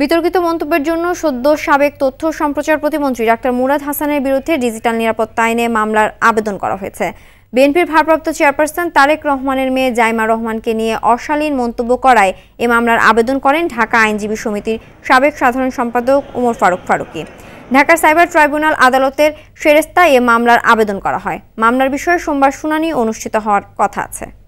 বিতর্কিত মন্তব্যের জন্য সদ্য সাবেক তথ্য সম্প্রচার প্রতিমন্ত্রী ডাক্তার মুরাদ হাসানের বিরুদ্ধে ডিজিটাল নিরাপত্তা আইনে মামলার আবেদন করা হয়েছে বিএনপির ভারপ্রাপ্ত চেয়ারপারসন তারেক রহমানের মেয়ে জাইমা রহমানকে নিয়ে অশালীন মন্তব্য করায় এ মামলার আবেদন করেন ঢাকা আইনজীবী সমিতির সাবেক সাধারণ সম্পাদক ওমর ফারুক ফারুকি ঢাকার সাইবার ট্রাইব্যুনাল আদালতের ফেরেস্তায় এ মামলার আবেদন করা হয় মামলার বিষয়ে সোমবার শুনানি অনুষ্ঠিত হওয়ার কথা আছে